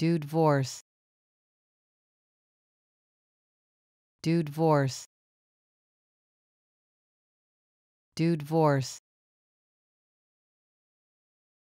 Dude divorce. Dude divorce. Dude divorce.